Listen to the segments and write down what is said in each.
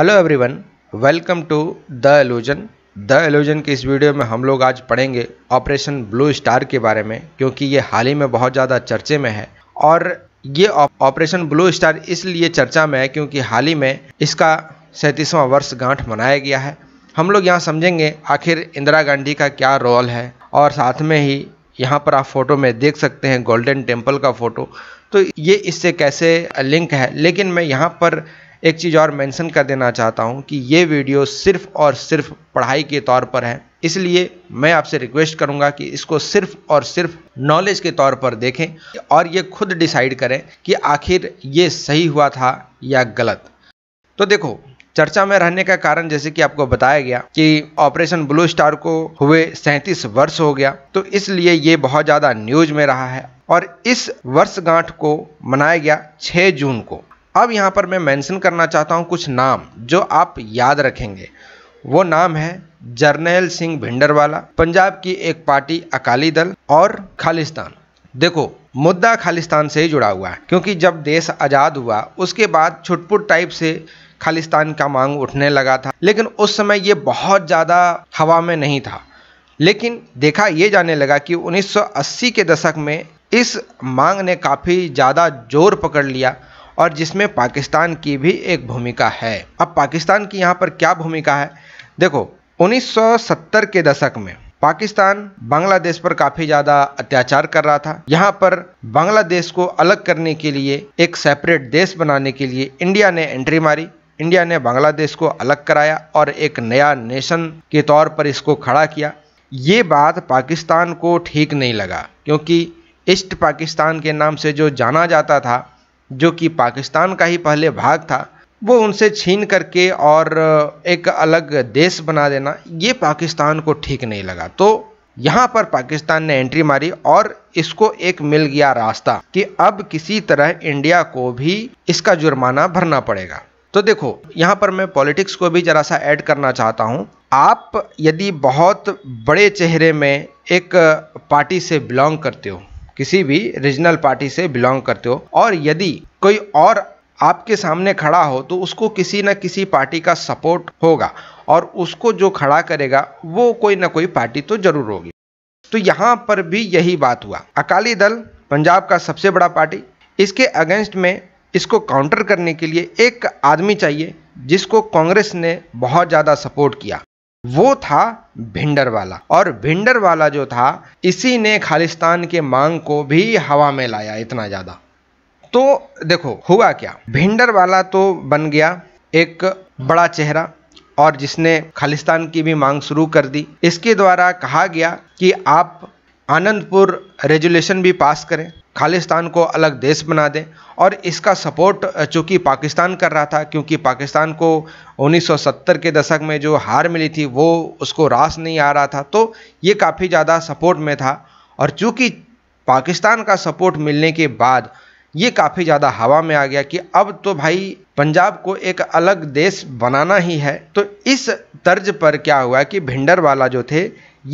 hello everyone welcome to the एलोजन the एलोजन के इस वीडियो में हम लोग आज पढ़ेंगे ऑपरेशन ब्लू स्टार के बारे में क्योंकि ये हाल ही में बहुत ज़्यादा चर्चे में है और ये ऑपरेशन ब्लू स्टार इसलिए चर्चा में है क्योंकि हाल ही में इसका सैंतीसवां वर्ष गांठ मनाया गया है हम लोग यहाँ समझेंगे आखिर इंदिरा गांधी का क्या रोल है और साथ में ही यहाँ पर आप फोटो में देख सकते हैं गोल्डन टेम्पल का फोटो तो ये इससे कैसे लिंक है लेकिन मैं यहाँ पर एक चीज़ और मेंशन कर देना चाहता हूँ कि ये वीडियो सिर्फ और सिर्फ पढ़ाई के तौर पर है इसलिए मैं आपसे रिक्वेस्ट करूंगा कि इसको सिर्फ और सिर्फ नॉलेज के तौर पर देखें और ये खुद डिसाइड करें कि आखिर ये सही हुआ था या गलत तो देखो चर्चा में रहने का कारण जैसे कि आपको बताया गया कि ऑपरेशन ब्लू स्टार को हुए सैंतीस वर्ष हो गया तो इसलिए ये बहुत ज़्यादा न्यूज में रहा है और इस वर्षगांठ को मनाया गया 6 जून को अब यहाँ पर मैं मेंशन करना चाहता हूँ कुछ नाम जो आप याद रखेंगे वो नाम है जर्नैल सिंह भिंडरवाला पंजाब की एक पार्टी अकाली दल और खालिस्तान देखो मुद्दा खालिस्तान से ही जुड़ा हुआ है क्योंकि जब देश आज़ाद हुआ उसके बाद छुटपुट टाइप से खालिस्तान का मांग उठने लगा था लेकिन उस समय ये बहुत ज़्यादा हवा में नहीं था लेकिन देखा ये जाने लगा कि 1980 के दशक में इस मांग ने काफ़ी ज़्यादा जोर पकड़ लिया और जिसमें पाकिस्तान की भी एक भूमिका है अब पाकिस्तान की यहाँ पर क्या भूमिका है देखो 1970 के दशक में पाकिस्तान बांग्लादेश पर काफ़ी ज़्यादा अत्याचार कर रहा था यहाँ पर बांग्लादेश को अलग करने के लिए एक सेपरेट देश बनाने के लिए इंडिया ने एंट्री मारी इंडिया ने बांग्लादेश को अलग कराया और एक नया नेशन के तौर पर इसको खड़ा किया ये बात पाकिस्तान को ठीक नहीं लगा क्योंकि ईस्ट पाकिस्तान के नाम से जो जाना जाता था जो कि पाकिस्तान का ही पहले भाग था वो उनसे छीन करके और एक अलग देश बना देना ये पाकिस्तान को ठीक नहीं लगा तो यहाँ पर पाकिस्तान ने एंट्री मारी और इसको एक मिल गया रास्ता कि अब किसी तरह इंडिया को भी इसका जुर्माना भरना पड़ेगा तो देखो यहाँ पर मैं पॉलिटिक्स को भी ज़रा सा ऐड करना चाहता हूँ आप यदि बहुत बड़े चेहरे में एक पार्टी से बिलोंग करते हो किसी भी रीजनल पार्टी से बिलोंग करते हो और यदि कोई और आपके सामने खड़ा हो तो उसको किसी न किसी पार्टी का सपोर्ट होगा और उसको जो खड़ा करेगा वो कोई ना कोई पार्टी तो जरूर होगी तो यहाँ पर भी यही बात हुआ अकाली दल पंजाब का सबसे बड़ा पार्टी इसके अगेंस्ट में इसको काउंटर करने के लिए एक आदमी चाहिए जिसको कांग्रेस ने बहुत ज़्यादा सपोर्ट किया वो था भिंडर वाला और भिंडर वाला जो था इसी ने खालिस्तान के मांग को भी हवा में लाया इतना ज़्यादा तो देखो हुआ क्या भिंडर वाला तो बन गया एक बड़ा चेहरा और जिसने खालिस्तान की भी मांग शुरू कर दी इसके द्वारा कहा गया कि आप आनंदपुर रेजुलेशन भी पास करें खालिस्तान को अलग देश बना दें और इसका सपोर्ट चूँकि पाकिस्तान कर रहा था क्योंकि पाकिस्तान को 1970 के दशक में जो हार मिली थी वो उसको रास नहीं आ रहा था तो ये काफ़ी ज़्यादा सपोर्ट में था और चूँकि पाकिस्तान का सपोर्ट मिलने के बाद ये काफ़ी ज़्यादा हवा में आ गया कि अब तो भाई पंजाब को एक अलग देश बनाना ही है तो इस तर्ज पर क्या हुआ कि भिंडर वाला जो थे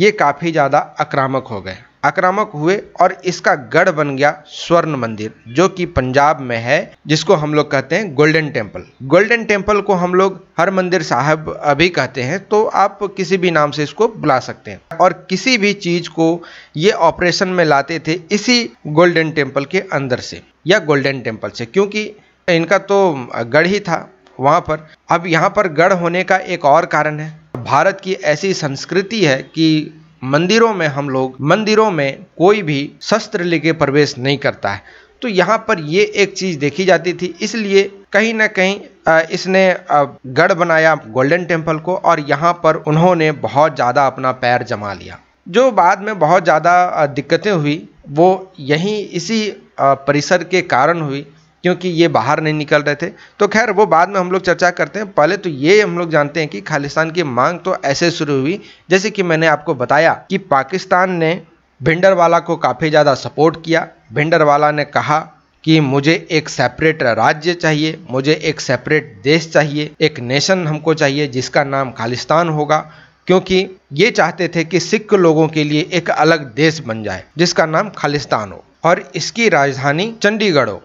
ये काफ़ी ज़्यादा आक्रामक हो गए आक्रामक हुए और इसका गढ़ बन गया स्वर्ण मंदिर जो कि पंजाब में है जिसको हम लोग कहते हैं गोल्डन टेम्पल गोल्डन टेम्पल को हम लोग हर मंदिर साहब अभी कहते हैं तो आप किसी भी नाम से इसको बुला सकते हैं और किसी भी चीज को ये ऑपरेशन में लाते थे इसी गोल्डन टेम्पल के अंदर से या गोल्डन टेम्पल से क्योंकि इनका तो गढ़ ही था वहाँ पर अब यहाँ पर गढ़ होने का एक और कारण है भारत की ऐसी संस्कृति है कि मंदिरों में हम लोग मंदिरों में कोई भी शस्त्र लेके प्रवेश नहीं करता है तो यहाँ पर ये एक चीज़ देखी जाती थी इसलिए कहीं ना कहीं इसने गढ़ बनाया गोल्डन टेम्पल को और यहाँ पर उन्होंने बहुत ज़्यादा अपना पैर जमा लिया जो बाद में बहुत ज़्यादा दिक्कतें हुई वो यहीं इसी परिसर के कारण हुई क्योंकि ये बाहर नहीं निकल रहे थे तो खैर वो बाद में हम लोग चर्चा करते हैं पहले तो ये हम लोग जानते हैं कि खालिस्तान की मांग तो ऐसे शुरू हुई जैसे कि मैंने आपको बताया कि पाकिस्तान ने भिंडरवाला को काफ़ी ज़्यादा सपोर्ट किया भिंडरवाला ने कहा कि मुझे एक सेपरेट राज्य चाहिए मुझे एक सेपरेट देश चाहिए एक नेशन हमको चाहिए जिसका नाम खालिस्तान होगा क्योंकि ये चाहते थे कि सिख लोगों के लिए एक अलग देश बन जाए जिसका नाम खालिस्तान हो और इसकी राजधानी चंडीगढ़ हो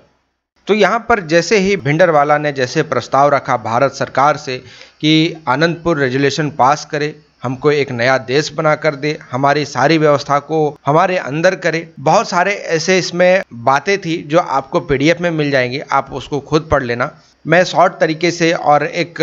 तो यहाँ पर जैसे ही भिंडरवाला ने जैसे प्रस्ताव रखा भारत सरकार से कि आनंदपुर रेजुलेशन पास करे हमको एक नया देश बना कर दे हमारी सारी व्यवस्था को हमारे अंदर करे बहुत सारे ऐसे इसमें बातें थी जो आपको पीडीएफ में मिल जाएंगी आप उसको खुद पढ़ लेना मैं शॉर्ट तरीके से और एक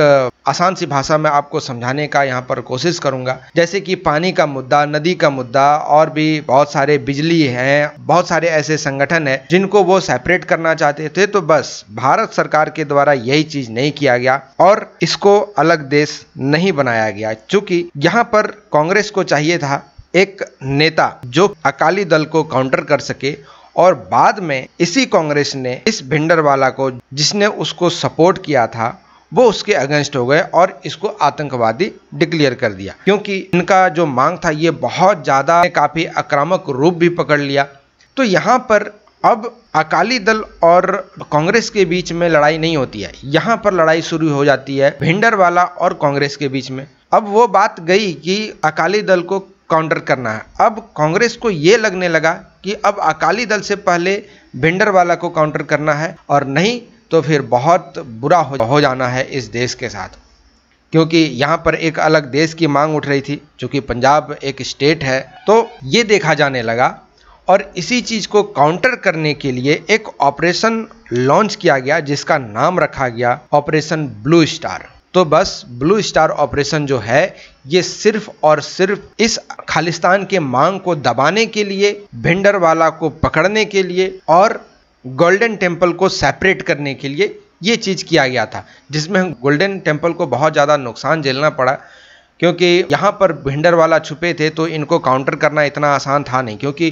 आसान सी भाषा में आपको समझाने का यहाँ पर कोशिश करूंगा जैसे कि पानी का मुद्दा नदी का मुद्दा और भी बहुत सारे बिजली हैं बहुत सारे ऐसे संगठन हैं जिनको वो सेपरेट करना चाहते थे तो बस भारत सरकार के द्वारा यही चीज़ नहीं किया गया और इसको अलग देश नहीं बनाया गया चूंकि यहाँ पर कांग्रेस को चाहिए था एक नेता जो अकाली दल को काउंटर कर सके और बाद में इसी कांग्रेस ने इस भिंडर वाला को जिसने उसको सपोर्ट किया था वो उसके अगेंस्ट हो गए और इसको आतंकवादी डिक्लेयर कर दिया क्योंकि इनका जो मांग था ये बहुत ज़्यादा काफ़ी आक्रामक रूप भी पकड़ लिया तो यहाँ पर अब अकाली दल और कांग्रेस के बीच में लड़ाई नहीं होती है यहाँ पर लड़ाई शुरू हो जाती है भिंडर वाला और कांग्रेस के बीच में अब वो बात गई कि अकाली दल को काउंटर करना है अब कांग्रेस को ये लगने लगा कि अब अकाली दल से पहले भिंडर वाला को काउंटर करना है और नहीं तो फिर बहुत बुरा हो जाना है इस देश के साथ क्योंकि यहाँ पर एक अलग देश की मांग उठ रही थी चूँकि पंजाब एक स्टेट है तो ये देखा जाने लगा और इसी चीज़ को काउंटर करने के लिए एक ऑपरेशन लॉन्च किया गया जिसका नाम रखा गया ऑपरेशन ब्लू स्टार तो बस ब्लू स्टार ऑपरेशन जो है ये सिर्फ और सिर्फ इस खालिस्तान के मांग को दबाने के लिए वाला को पकड़ने के लिए और गोल्डन टेम्पल को सेपरेट करने के लिए ये चीज़ किया गया था जिसमें गोल्डन टेम्पल को बहुत ज़्यादा नुकसान झेलना पड़ा क्योंकि यहाँ पर भिंडर वाला छुपे थे तो इनको काउंटर करना इतना आसान था नहीं क्योंकि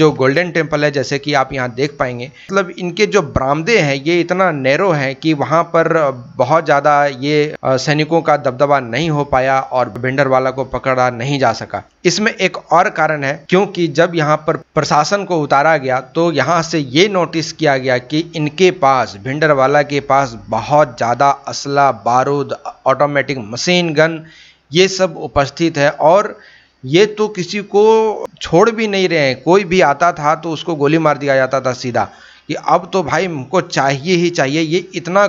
जो गोल्डन टेम्पल है जैसे कि आप यहाँ देख पाएंगे मतलब इनके जो बरामदे हैं ये इतना नैरो है कि वहाँ पर बहुत ज़्यादा ये सैनिकों का दबदबा नहीं हो पाया और भिंडर वाला को पकड़ा नहीं जा सका इसमें एक और कारण है क्योंकि जब यहाँ पर प्रशासन को उतारा गया तो यहाँ से ये नोटिस किया गया कि इनके पास भिंडर वाला के पास बहुत ज़्यादा असला बारूद ऑटोमेटिक मशीन गन ये सब उपस्थित है और ये तो किसी को छोड़ भी नहीं रहे हैं कोई भी आता था तो उसको गोली मार दिया जाता था सीधा कि अब तो भाई हमको चाहिए ही चाहिए ये इतना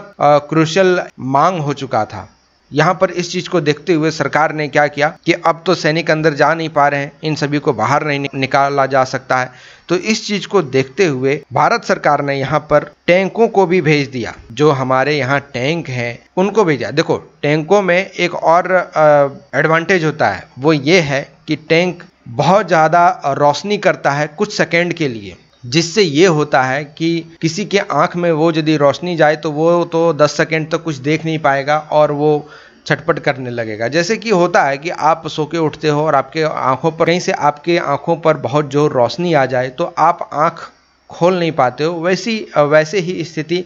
क्रूशल मांग हो चुका था यहाँ पर इस चीज़ को देखते हुए सरकार ने क्या किया कि अब तो सैनिक अंदर जा नहीं पा रहे हैं इन सभी को बाहर नहीं निकाला जा सकता है तो इस चीज़ को देखते हुए भारत सरकार ने यहाँ पर टैंकों को भी भेज दिया जो हमारे यहाँ टैंक हैं उनको भेजा देखो टैंकों में एक और एडवांटेज होता है वो ये है कि टैंक बहुत ज़्यादा रोशनी करता है कुछ सेकेंड के लिए जिससे ये होता है कि किसी के आँख में वो यदि रोशनी जाए तो वो तो दस सेकेंड तक कुछ देख नहीं पाएगा और वो छटपट करने लगेगा जैसे कि होता है कि आप सो के उठते हो और आपके आँखों पर कहीं से आपके आँखों पर बहुत जोर रोशनी आ जाए तो आप आँख खोल नहीं पाते हो वैसी वैसे ही स्थिति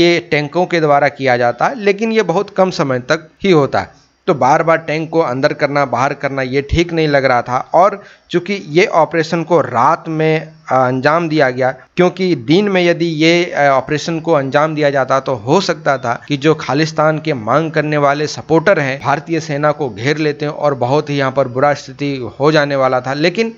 ये टैंकों के द्वारा किया जाता है लेकिन ये बहुत कम समय तक ही होता है तो बार बार टैंक को अंदर करना बाहर करना ये ठीक नहीं लग रहा था और चूँकि ये ऑपरेशन को रात में अंजाम दिया गया क्योंकि दिन में यदि ये ऑपरेशन को अंजाम दिया जाता तो हो सकता था कि जो खालिस्तान के मांग करने वाले सपोर्टर हैं भारतीय सेना को घेर लेते हैं और बहुत ही यहाँ पर बुरा स्थिति हो जाने वाला था लेकिन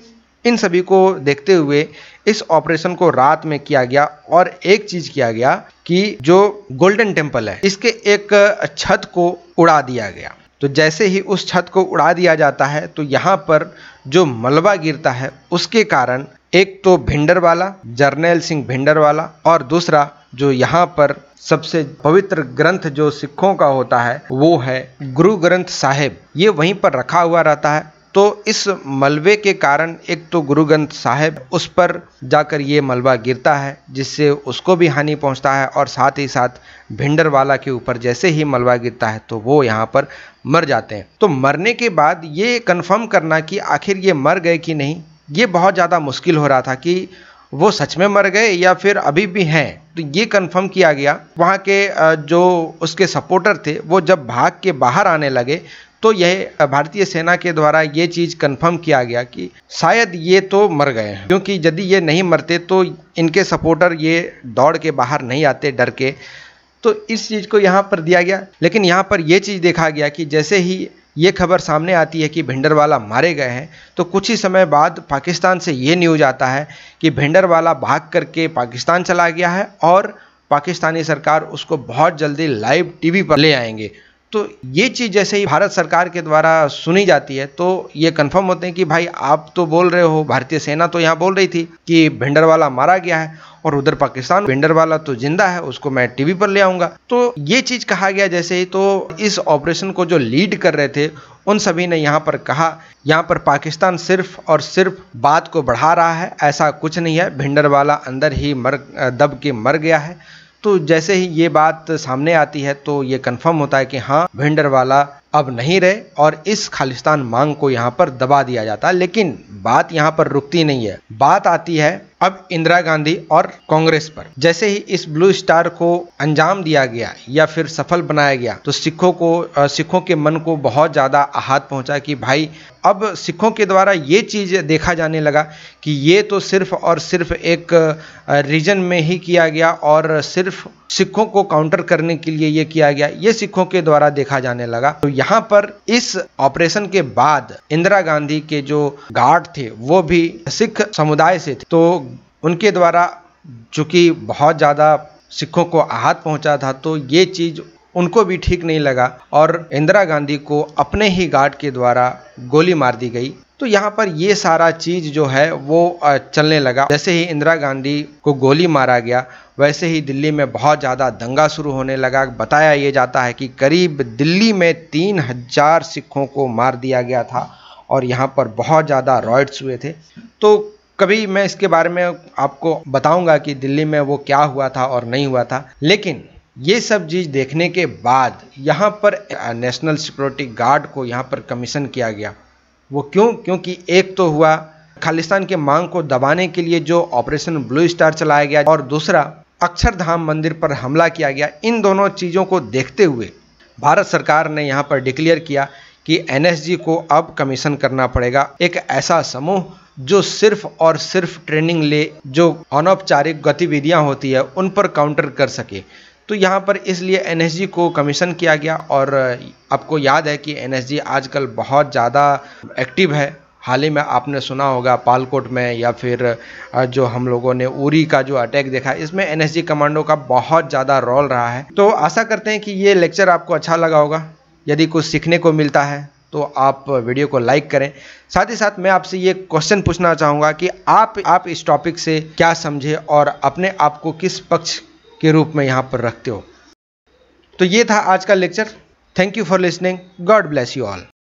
इन सभी को देखते हुए इस ऑपरेशन को रात में किया गया और एक चीज किया गया कि जो गोल्डन टेम्पल है इसके एक छत को उड़ा दिया गया तो जैसे ही उस छत को उड़ा दिया जाता है तो यहाँ पर जो मलबा गिरता है उसके कारण एक तो भिंडर वाला जर्नैल सिंह भिंडर वाला और दूसरा जो यहाँ पर सबसे पवित्र ग्रंथ जो सिखों का होता है वो है गुरु ग्रंथ साहिब ये वहीं पर रखा हुआ रहता है तो इस मलबे के कारण एक तो गुरु ग्रंथ साहेब उस पर जाकर ये मलबा गिरता है जिससे उसको भी हानि पहुंचता है और साथ ही साथ भिंडर वाला के ऊपर जैसे ही मलबा गिरता है तो वो यहाँ पर मर जाते हैं तो मरने के बाद ये कन्फर्म करना कि आखिर ये मर गए कि नहीं ये बहुत ज़्यादा मुश्किल हो रहा था कि वो सच में मर गए या फिर अभी भी हैं तो ये कन्फर्म किया गया वहाँ के जो उसके सपोर्टर थे वो जब भाग के बाहर आने लगे तो यह भारतीय सेना के द्वारा ये चीज़ कंफर्म किया गया कि शायद ये तो मर गए हैं क्योंकि यदि ये नहीं मरते तो इनके सपोर्टर ये दौड़ के बाहर नहीं आते डर के तो इस चीज़ को यहाँ पर दिया गया लेकिन यहाँ पर यह चीज़ देखा गया कि जैसे ही ये खबर सामने आती है कि भिंडरवाला मारे गए हैं तो कुछ ही समय बाद पाकिस्तान से ये न्यूज आता है कि भिंडरवाला भाग करके पाकिस्तान चला गया है और पाकिस्तानी सरकार उसको बहुत जल्दी लाइव टीवी पर ले आएंगे तो ये चीज़ जैसे ही भारत सरकार के द्वारा सुनी जाती है तो ये कंफर्म होते हैं कि भाई आप तो बोल रहे हो भारतीय सेना तो यहाँ बोल रही थी कि भिंडरवाला मारा गया है और उधर पाकिस्तान भिंडरवाला तो जिंदा है उसको मैं टीवी पर ले आऊँगा तो ये चीज़ कहा गया जैसे ही तो इस ऑपरेशन को जो लीड कर रहे थे उन सभी ने यहाँ पर कहा यहाँ पर पाकिस्तान सिर्फ और सिर्फ बात को बढ़ा रहा है ऐसा कुछ नहीं है भिंडरवाला अंदर ही मर दब के मर गया है तो जैसे ही ये बात सामने आती है तो ये कंफर्म होता है कि हाँ भेंडर वाला अब नहीं रहे और इस खालिस्तान मांग को यहाँ पर दबा दिया जाता लेकिन बात यहाँ पर रुकती नहीं है बात आती है अब इंदिरा गांधी और कांग्रेस पर जैसे ही इस ब्लू स्टार को अंजाम दिया गया या फिर सफल बनाया गया तो सिखों को सिखों के मन को बहुत ज़्यादा आहत पहुंचा कि भाई अब सिखों के द्वारा ये चीज़ देखा जाने लगा कि ये तो सिर्फ और सिर्फ एक रीजन में ही किया गया और सिर्फ सिखों को काउंटर करने के लिए ये किया गया ये सिखों के द्वारा देखा जाने लगा तो यहाँ पर इस ऑपरेशन के बाद इंदिरा गांधी के जो गार्ड थे वो भी सिख समुदाय से थे तो उनके द्वारा चूँकि बहुत ज़्यादा सिखों को आहत पहुंचा था तो ये चीज़ उनको भी ठीक नहीं लगा और इंदिरा गांधी को अपने ही गार्ड के द्वारा गोली मार दी गई तो यहाँ पर ये सारा चीज़ जो है वो चलने लगा जैसे ही इंदिरा गांधी को गोली मारा गया वैसे ही दिल्ली में बहुत ज़्यादा दंगा शुरू होने लगा बताया ये जाता है कि करीब दिल्ली में तीन हज़ार सिखों को मार दिया गया था और यहाँ पर बहुत ज़्यादा रॉयड्स हुए थे तो कभी मैं इसके बारे में आपको बताऊंगा कि दिल्ली में वो क्या हुआ था और नहीं हुआ था लेकिन ये सब चीज़ देखने के बाद यहाँ पर नेशनल सिक्योरिटी गार्ड को यहाँ पर कमीशन किया गया वो क्यों क्योंकि एक तो हुआ खालिस्तान के मांग को दबाने के लिए जो ऑपरेशन ब्लू स्टार चलाया गया और दूसरा अक्षरधाम मंदिर पर हमला किया गया इन दोनों चीज़ों को देखते हुए भारत सरकार ने यहाँ पर डिक्लेयर किया कि एन को अब कमीशन करना पड़ेगा एक ऐसा समूह जो सिर्फ और सिर्फ ट्रेनिंग ले जो अनौपचारिक गतिविधियां होती है उन पर काउंटर कर सके तो यहाँ पर इसलिए एन को कमीशन किया गया और आपको याद है कि एन आजकल बहुत ज़्यादा एक्टिव है हाल ही में आपने सुना होगा पालकोट में या फिर जो हम लोगों ने उरी का जो अटैक देखा इसमें एन कमांडो का बहुत ज़्यादा रोल रहा है तो आशा करते हैं कि ये लेक्चर आपको अच्छा लगा होगा यदि कुछ सीखने को मिलता है तो आप वीडियो को लाइक करें साथ ही साथ मैं आपसे ये क्वेश्चन पूछना चाहूँगा कि आप आप इस टॉपिक से क्या समझे और अपने आप को किस पक्ष के रूप में यहाँ पर रखते हो तो ये था आज का lecture thank you for listening God bless you all